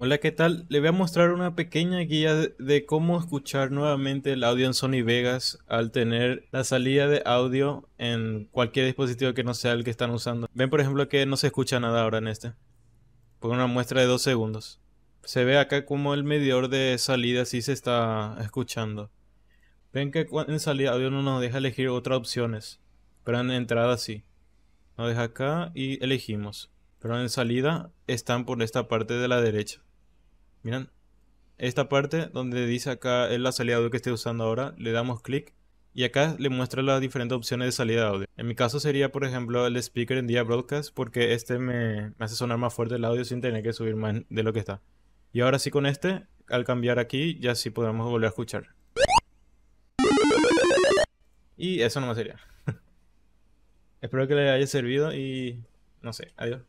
Hola, ¿qué tal? Le voy a mostrar una pequeña guía de, cómo escuchar nuevamente el audio en Sony Vegas al tener la salida de audio en cualquier dispositivo que no sea el que están usando. Ven, por ejemplo, que no se escucha nada ahora en este. Por una muestra de dos segundos. Se ve acá como el medidor de salida sí se está escuchando. Ven que en salida audio no nos deja elegir otras opciones, pero en entrada sí. Nos deja acá y elegimos. Pero en salida están por esta parte de la derecha. Miren, esta parte donde dice acá es la salida de audio que estoy usando ahora, le damos clic y acá le muestra las diferentes opciones de salida de audio. En mi caso sería, por ejemplo, el speaker en día broadcast porque este me, hace sonar más fuerte el audio sin tener que subir más de lo que está. Y ahora sí con este, al cambiar aquí, ya sí podemos volver a escuchar. Y eso no sería. Espero que les haya servido y no sé, adiós.